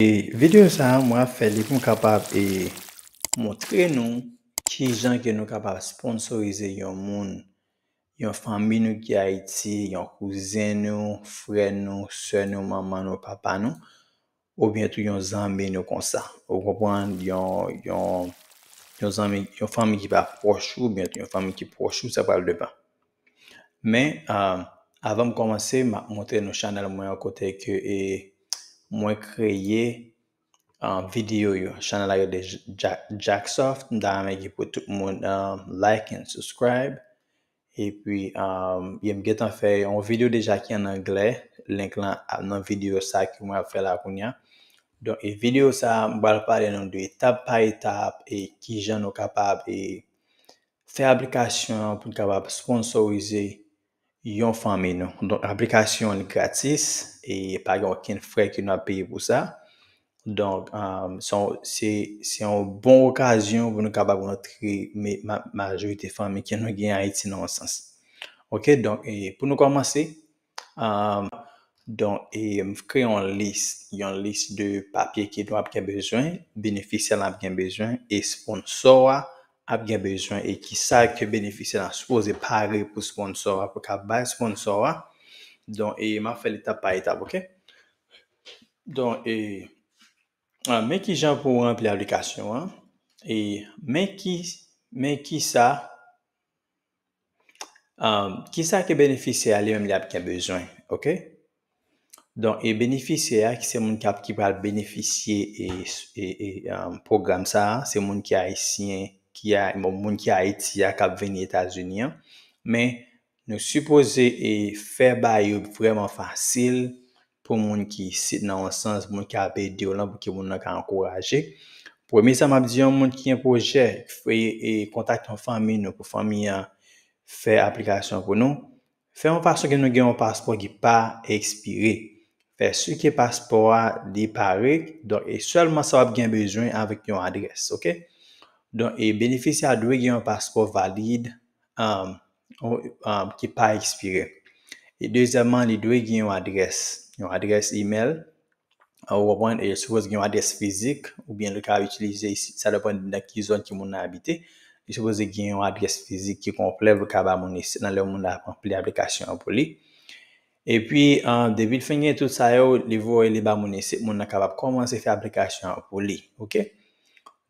E videyo sa, mwa felik m kapap e montre nou ki jan ke nou kapap sponsorize yon moun yon fami nou ki a iti, yon kouzen nou, fre nou, sè nou, maman nou, papa nou ou bientou yon zambi nou konsa ou repwande yon yon zambi, yon fami ki pa prochou, bientou yon fami ki prochou, sa pral deban Men, euh, avan m komanse, m montre nou chanel mwen yon kote ke e mwen kreye um, video yo chanel la yo de Jacksoft dan mwen ki pou tout moun um, like and subscribe epwi um, yem getan fe yon video deja ki an angle link lan ap nan video sa ki mwen ap fe la koun ya don yon e video sa mwen pale nan do etap pa etap e ki jen nou kapab e fe aplikasyon pou nkabab sponsorize yon fami nou. Donk, aplikasyon gratis, e pagyon ken frey ki nou ap paye pou sa. Donk, son, se se yon bon okasyon pou nou kapak pou nou tri majorite fami ki nou gen a eti nan wansans. Ok, donk, e pou nou komanse, donk, e mf kre yon list, yon list de papye ki nou ap gen bezwen, beneficel ap gen bezwen, e sponsor, ap gen bejwen e ki sa ke benefise la. Soupoze pare pou sponsor la, pou kap bay sponsor la. Don e ma fel etap pa etap, ok? Don e, men ki jan pou rample aplikasyon la, e men ki, men ki sa, ki sa ke benefise a li yon li ap gen bejwen, ok? Don e, benefise a ki se moun kap ki pral benefise e, e, e program sa, se moun ki a esyen, ki ya bon, moun ki a iti ya kap veni Etasuniyan. Men, nou suppose e fe bayoub preman fasil pou moun ki sit nan wansans moun ki apè diyo lan pou ki moun nan ka ankoraje. Pwemisa mabdi yon moun ki yon pojè ki fwe e kontak ton fami nou pou fami ya fe aplikasyon pou nou. Fèman fasyon ki nou gen yon paspor ki pa ekspire. Fèsyon ki paspor a depare don e selman sa wap gen bezwen avik yon adres. Ok? Donc, et bénéficiaire doit avoir un passeport valide um, um, qui n'est pas expiré. Et deuxièmement, il doit avoir une adresse, une adresse email. Ou bien, il suppose une adresse physique, ou bien le cas utilisé ici, ça dépend de la zone qui mon habité. Il suppose qu'il a une adresse physique qui complète le cas dans le monde rempli l'application pour lui. Et puis, um, en début de tout ça, il voit les bas mon mon capable commencer à faire l'application pour lui. OK?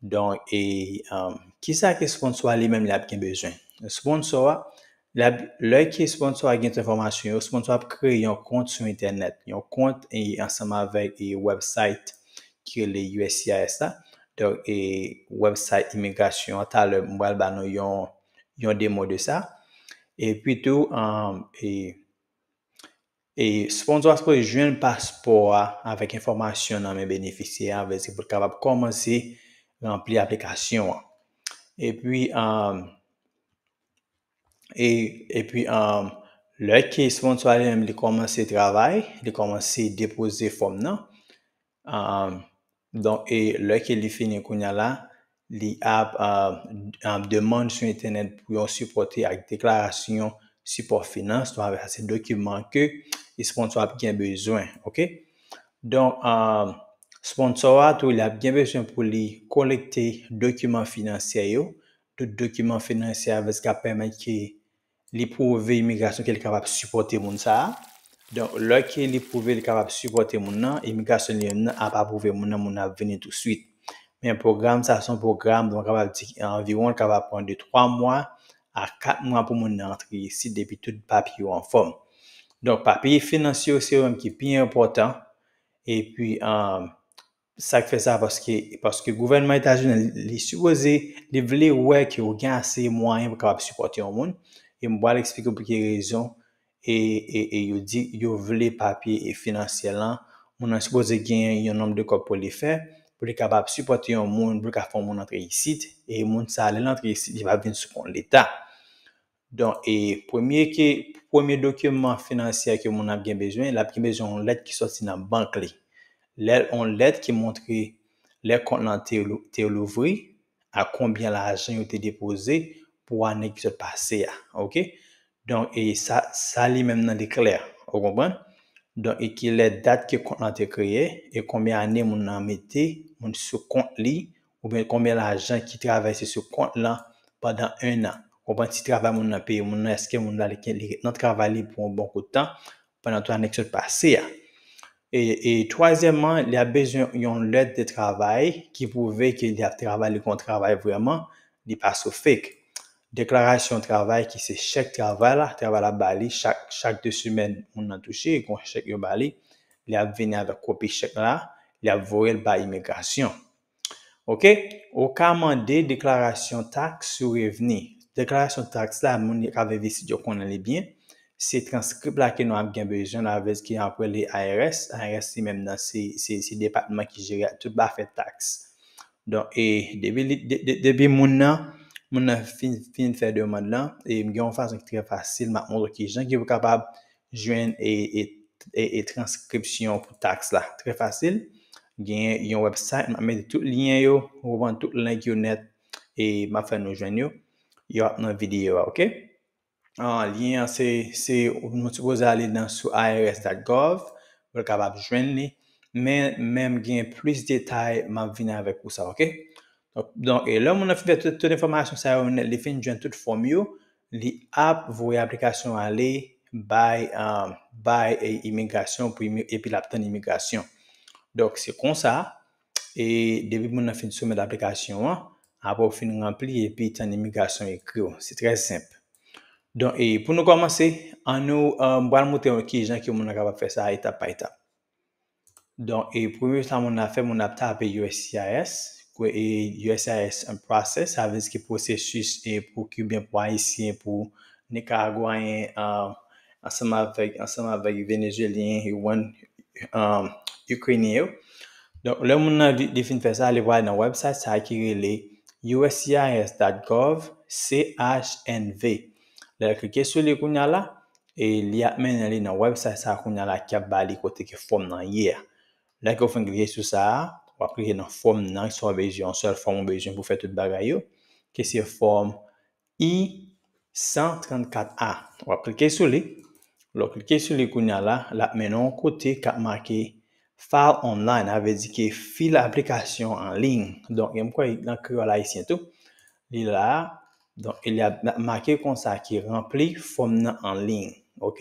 Donk e, um, ki sa ki sponsor a li menm li ap kin bejwen? Sponsor a, lèk ki sponsor a gen te informasyon yo, sponsor ap kre yon kont sou internet. Yon kont yon e, ansama vek yon e, website ki yon li USCIS a. Donk e, website imigrasyon, ata lè mwèl ban nou yon demo de sa. E pwitou, um, e, e sponsor aspo yon joun paspor a, avèk informasyon nan men benefisyen, avèz ki pou kaba pou komansi, remplir l'application. Et puis, euh, et, et, puis, euh, le qui est sponsor, il commence le travail, il commence à déposer forme euh, donc, et le qui est fini, a là, a demande sur Internet pour supporter avec déclaration support finance, avec ces documents que le sponsor a besoin. OK? Donc, Sponsorat ou la byen besyon pou li kolekte dokumen finansyay yo. Tout dokumen finansyay vese ka pèman ki li pouve imigrasyon ke li kapap supporte moun sa. Don lò ke li pouve li kapap supporte moun nan, imigrasyon li nan ap ap pouve moun nan moun nan vene tout suite. Men program sa son program moun kapap dik environ kapap prende 3 mwa a 4 mwa pou moun nan antri si depi tout papi yo an fòm. Don papi finansyo se yo mwen ki pi important. Sak fe sa paske gouvenman etajounen li suboze li vle wek yo gen ase mwayen pou kabab suporti yon moun. Yon e mboal ekspike pou ki rezon. E, e, e yo di yo vle papye e finansye lan. Moun an suboze gen yon nom de kop pou li fe. Pou li kabab suporti yon moun pou ka foun moun antre yisit. E moun sa alen antre yisit di va vin sou kon l'Etat. Don e premier dokumen finansye ki moun ap gen bejwen. La ap gen bejwen yon let ki sosi nan bank li. on l'aide qui montre les en t'es à combien l'argent était déposé pour l'année qui se ah, OK? Donc, et ça, ça lui même dans clair. Vous comprenez? Donc, et qui les dates que contenant a créé et combien d'années on a mettait, sur ce compte là ou bien combien l'argent qui traversait ce compte-là pendant un an. Vous comprenez? Si travail mon a payé, mon est-ce que mon a le travail pour un bon temps pendant trois années qui se ah? Et, et, troisièmement, il y a besoin d'une lettre de travail qui prouve qu'il a et qu'on travaille vraiment, n'est pas fake. Déclaration de travail qui c'est chaque travail travail à Bali, chaque, chaque deux semaines, on a touché, qu'on chèque le Bali, il a venu avec copie chèque là, il a voué le par immigration. OK? Au cas mandé déclaration taxe sur revenu. Déclaration taxe là, mon avait visité qu'on allait bien. Se transkrip la ke nou ap genbe jwen la vez ki an pre li IRS. IRS si menm nan, si depatman ki jirat tout ba fè tax. Don e, debi moun nan, moun nan fin fè dè moun nan, e m gen fason ki trè fasyl, ma moun do ki jen ki w kapab jwen e, e, e, e transkripsyon pou tax la. Trè fasyl, gen yon website, ma mè di tout linyen yo, ou wan tout linyen yo net, e ma fè nou jwen yo. Yo ap nan video, ok? An, liyen se, se, ou nou ti pou zale dan sou irs.gov, wèl kap ap jwen li, men, men gen plus detay map vina avè kousa, ok? Ok, donk, e lè, moun an fin fè tout ton informasyon sa, ou ne, li fin jwen tout fòm yo, li ap vwe aplikasyon ale, bay, bay e imigrasyon, pou imig, epi lap ton imigrasyon. Dok, se kon sa, e, debi moun an fin soume d'aplikasyon an, ap wè fin ngan pli, epi ton imigrasyon e krio. Se trez semp. Don e, pou nou komanse, an nou euh, mboal mouten an ki jan ki yon moun akaba fese a ita pa ita. Don e, pou yon san moun a fe, moun a tape USCIS, kweye USCIS en proses, avans ki pose sus e pou ki yon ben pwa isyen pou ne kagwayen euh, ansama vek venezuelyen yon euh, ukrenye yo. Don, lè moun nan difin fese a le vwa nan website sa akire le USCIS.gov chnv. La, klike sou li koun ya la. E li ap men nan le nan web sa sa koun ya la ki ap bali kote ki fom nan ye. La, kofen klike sou sa a. Wap klike nan fom nan, sou a vezyon, sou a fom ou vezyon pou fè tout bagay yo. Kese fom I-134A. Wap klike sou li. Lo, klike sou li koun ya la. La, ap men nan kote ki ap make file online. A ve di ki fil aplikasyon an ling. Donk, yon mkwa yon kriwa la yi sien tou. Li la a. Donk, il y a make kon sa ki remplik fòm nan anling, ok?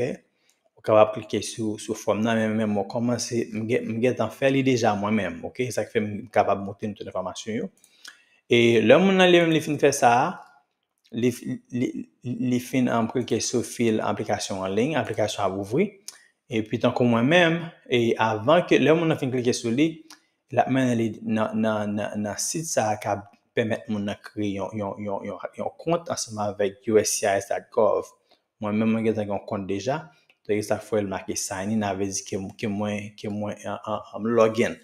Ou kaba plikè sou fòm nan, mè mè mè mò komanse, mge tan fè li deja mwen mèm, ok? Sa ki fè m kaba moten ton informasyon yo. E lè moun nan li wèm li fin fè sa, li fin anplikè sou fil anplikasyon anling, anplikasyon avouvri. E pi tanko mwen mèm, e avan ke lè moun nan fin plikè sou li, lakman li nan sit sa akab... permettre mon créer un un compte ensemble avec USCIS.gov. Moi-même, j'ai déjà un compte déjà. Donc, ça fait le marqué sign in avec dit que que moi que moi un login.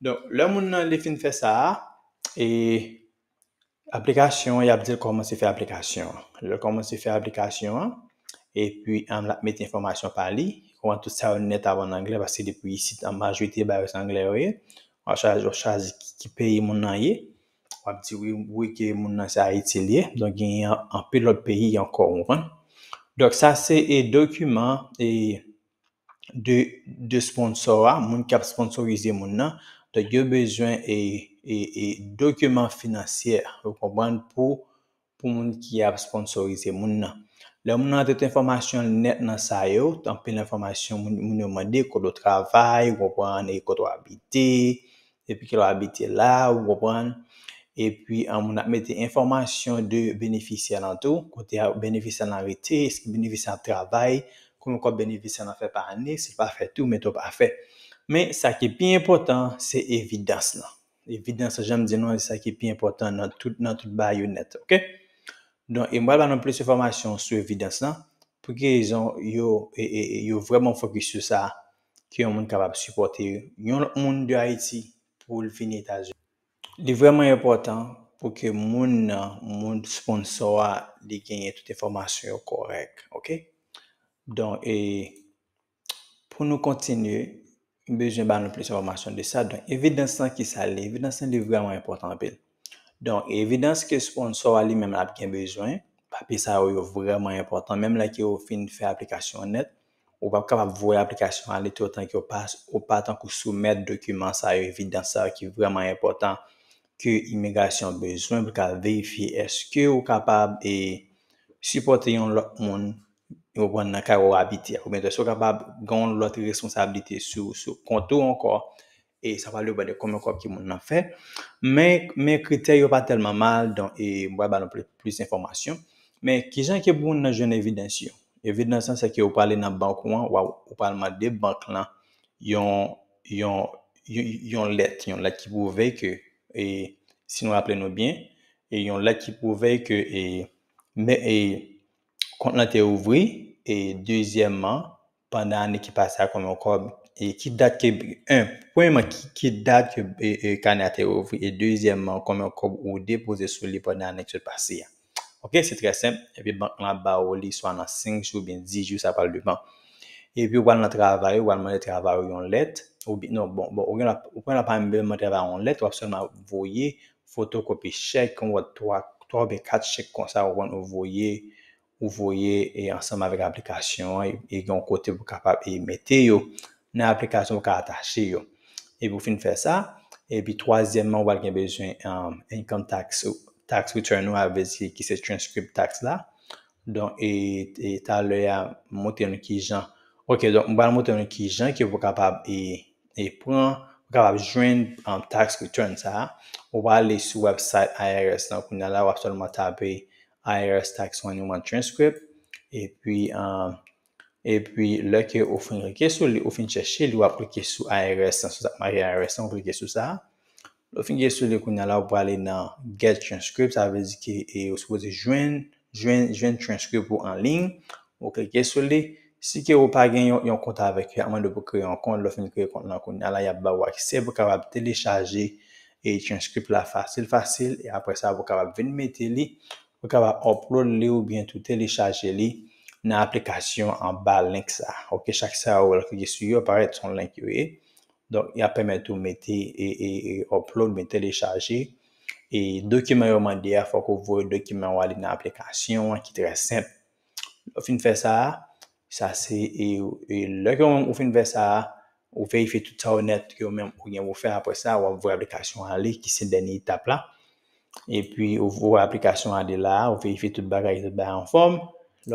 Donc, là mon le fin fait ça et application, il a dit comment se fait application. Le comment se fait application et puis on la met information par lui. comment tout ça net en anglais parce que depuis ici en majorité bah en anglais On charge on charge qui paye mon wap di wè ki moun nan sa itilè, donk yon yon anpil lòt peyi yon kon wè. Donk sa se e dokumen e de sponsora, moun ki ap sponsorize moun nan, donk yon bejwen e, e, e dokumen finansyè, wap wabran pou moun ki ap sponsorize moun nan. Lè moun nan dete informasyon net nan sa yo, anpil informasyon moun yon man de, kodo travay, wap wan, e kodo wabite, epi kodo wabite la, wap wan, epi an moun ap mette informasyon de benefisyen an tou, kote ya benefisyen an rete, eski benefisyen an trabay, koum kwa benefisyen an fè par anè, se pa fè tou, mè tou pa fè. Mè, sa ki pi importan, se evidans nan. Evidans janm di nan, sa ki pi importan nan tout non, bayounet, ok? Don, e mwen ban nan ples informasyon sou evidans nan, pouke yon yon vreman fokis sou sa ki yon moun kapap supporte yon. Yon moun de Haiti pou finit aje. c'est vraiment important pour que mon sponsors sponsor ait de les informations correctes ok donc et pour nous continuer il nous avons besoin de plus d'informations de ça donc évidence c'est vraiment important donc évidence que sponsor a ont même besoin papier ça vraiment important même si qui au fait application en vous ou pas qu'on voir l'application tout le temps qu'on passe ou pas tant qu'on document documents ça évidence ça qui vraiment important ke imigrasyon bezwen pou ka veyifi eske ou kapab e sipote yon lot moun yon pwan nan ka ou habiti. Ou mwen te sou kapab goun lot responsabilite sou kontou anko e sa pwale yon pwan de komikop ki moun nan fe. Men kriter yon pa telman mal, don e mwen ban nou plus informasyon. Men kizan ki pou nan jen evidensyon. Evidensyon se ki ou pale nan bank wan, ou pale man de bank lan, yon let, yon let ki pou vey ke et si nous rappelons bien, et yon là qui prouvait que et, mais, et quand on était ouvert, et deuxièmement, pendant l'année qui passait comme encore, et qui date que, un, premièrement, qui, date que et, était ouvert, et deuxièmement, comme encore ou déposé sur lui pendant l'année qui passée. Ok, c'est très simple. Et puis, banque là-bas, soit dans 5 jours, bien 10 jours, ça parle du banque. epi ou gwa nan travay, ou gwa nan manet travay ou yon let ou bi, nou bon, bon, ou gwa nan ou gwa nan pan mbe manet travay ou yon let, ou ap son avoye, fotokopi chek kon wot 3, 3 be 4 chek kon sa ou gwan avoye, avoye e ansanm avek aplikasyon e yon kote pou kapap e metey yo nan aplikasyon pou ka atashe yo epi ou fin fè sa epi toasyemman ou gwa gen bezwen income tax ou tax return ou ap bezye ki se transcript tax la don, e ta lè a moten ki jan Ok, don mba la mwote mwen ki jen ki wap wap kapab e pran, wap kapab jwen an tax kwen ton sa, wap wale sou website IRS nan kwen ala wap sol mwa tabi IRS tax 21 transcript. E pwi, e pwi leke ou fin rekesou li, ou fin cheshe, li wap rekesou IRS nan sou sa, marie IRS nan wap rekesou sa. Ou fin rekesou li kwen ala wap wale nan get transcript, sa vezi ki ou sepose jwen, jwen, jwen transcript wou an lin, wap rekesou li. Si ki yo pa gen yon konta avek yo, amman de pou kre yon kont, lo fin kre kont nan kon. Nala ya ba wakse, vok avab telechaje e transkrip la fasil-fasil. E apres sa, vok avab veni meti li, vok avab upload li ou bientou telechaje li nan aplikasyon an ba link sa. Ok, chak sa wakke gisuyo, paret son link yo e. Donk, ya pemetou meti e, e, e upload, meti telechaje. E dokumen yo man di a, fok ou vwoy dokumen wali nan aplikasyon ki tre semp. Lo fin fe sa a. ça c'est et e, là quand vous faites ça, vous vérifiez tout ça honnête que même rien vous faire après ça ou vous voyez l'application aller qui la dernière étape là, et puis vous applications l'application à là vous vérifiez toute bagarre toute en forme,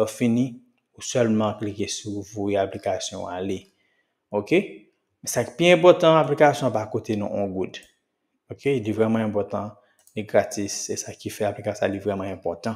fini vous seulement cliquez sur vous applications aller, ok mais c'est bien important l'application par côté nous on goûte, ok est vraiment important, est gratis, c'est ça qui fait l'application est vraiment important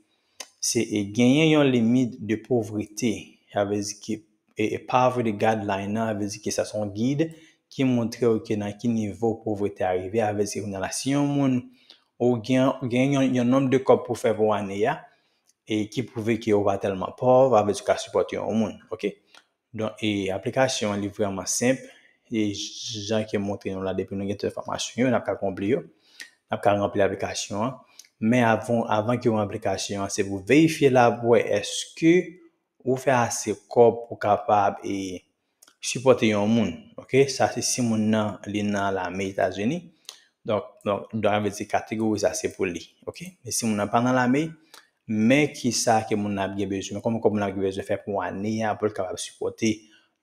se e genyen yon limit de povrite, a vez ki, e, e pavre de gadlina, a vez ki sa son guide, ki montre ouke nan ki nivou povrite arive, a vez ki rounalasi yon moun, ou genyen yon nom de kop pou fevo aneya, e ki pouve ki yon va telman pov, a vez ki ka support yon moun, ok? Don, e aplikasyon li vreman semp, e jan ki montre yon la depi nou gen te informasyon yon, ap ka rempli yon, ap ka rempli aplikasyon an, Mè avan ki yon aplikasyon, se pou veyifiye la pou e eske ou fe ase kop pou kapab e supporte yon moun. Ok, sa se si moun nan li nan la me Itazeni. Donk, donk, mou doan vezi kategor ou sa se pou li. Ok, se si moun nan pa nan la me, mè ki sa ke moun nan gebejou. Mè komi kop moun nan gebejou fe pou ane, apol kapab supporte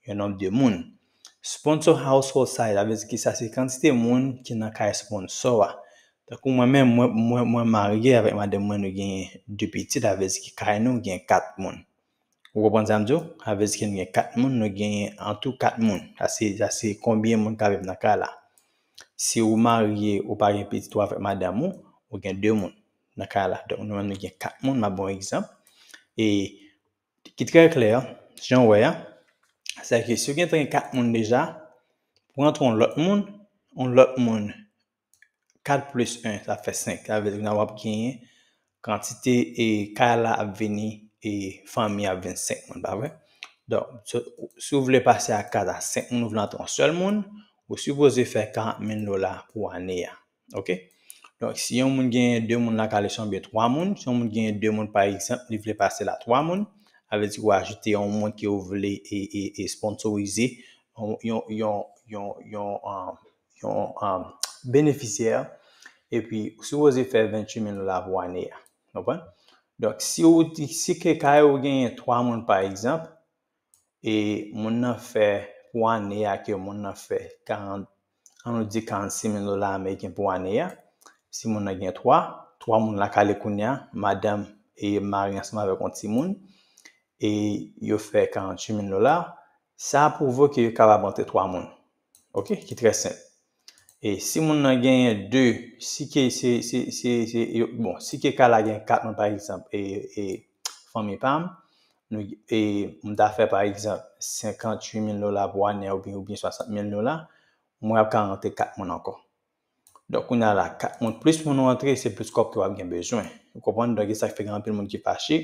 yon nom de moun. Sponsor household size, avan vezi ki sa se kantite moun ki nan ka esponsora. Donc moi-même, moi, moi, moi, marié avec madame, moi, nous avons deux petites, avec ce qui est nous avons quatre personnes. Vous comprenez ça, M. Avec ce qui est quatre personnes, nous avons en tout quatre personnes. Ça, c'est combien de personnes qui vivent dans le cas là. Si vous mariez ou pas une petite toi avec madame, vous avez deux personnes dans le là. Donc nous avons quatre personnes, ma bon exemple. Et qui est très clair, j'en vois, c'est que si vous gagnez quatre personnes déjà, pour entrer en l'autre monde, en l'autre monde, 4 plus 1, la fè 5. La vè di wè nan wap ki yè yè. Kantite e 4 la ap veni e fami ap ven 5 moun, ba wè? Don, sou wè vle pase a 4 a 5, nou vle an ton sol moun, wè sou wè vle fè 40,000 dolar pou an e ya. Ok? Don, si yon moun genye 2 moun la kalè chan biye 3 moun, si yon moun genye 2 moun, par exemple, li vle pase la 3 moun, la vè di wè ajite yon moun ki wè vle e sponsorize yon yon yon yon beneficer, e pi, si yo zi fè 28,000 lola w wane ya, do bon? Dok, si yo, si ke kare yo genye 3 moun, par exemple, e moun nan fè w wane ya, ki yo moun nan fè 40, an nou di 46,000 lola, me genye w wane ya, si moun nan genye 3, 3 moun la kalekoun ya, madame, e mar yansman vekont 6 moun, e yo fè 48,000 lola, sa pou vò ki yo kare abante 3 moun, ok? Ki trè sènt. E si moun nan genye 2, si ke se, se, se, se, bon, si ke ka la genye 4 moun, par exemple, e, e, fami pam, nou, e, moun da fe, par exemple, 58,000 lola, vwa, ne, ou, bin, ou, bin, 60,000 lola, moun ap ka anote 4 moun anko. Dok moun nan la 4 moun, plus moun anote, se plus kop ki wap genye bejwen. Moun kopan, doke sa fe granpe moun ki fashi,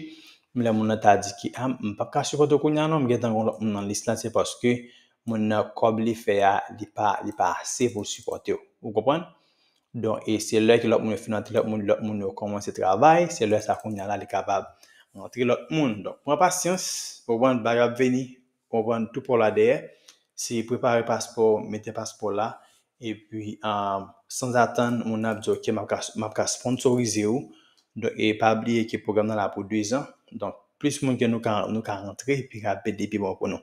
moun la moun nan ta di ki, am, ah, moun pa kashi koto koun nanon, moun genye tango lop moun nan lis lan, se paske, moun nan kob li fe ya li pa se pou supporte yo, ou kopan? Don, e se lèk lòk moun le finante lòk moun lòk moun lòk moun yo komanse travay, se lèk sa kon nyan la li kapab. Moun atri lòk moun, don, moun apasyons, pou wan barab veni, pou wan tout pou la deye, si prepare paspo, mette paspo la, e pi, um, sans atan moun apjo ke mapka sponsorize yo, don, e pabliye ke program nan la pou 2 an, don, plus moun gen nou kan rentre, pi kapet di pi moun konon.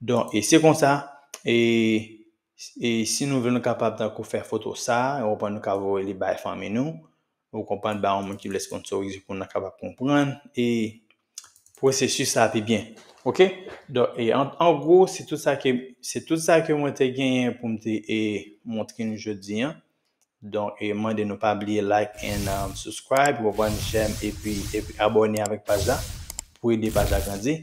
Don, e se kon sa, e, e si nou ven nou kapap tan ko fèr foto sa, e ou pa nou kavou li bay famen nou, ou kompan ba an moun ki bles kon so, eksepoun nan kapap kompran, e prosesu sa api bien. Ok? Don, e an, an gro, se tout sa ke, se tout sa ke mwen te genye pou mwen te e montre nou je diyan. Don, e man de nou pa abliye like and um, subscribe, ou pa an jem, e pi e abonye avèk paj la, pou edi paj la klandi.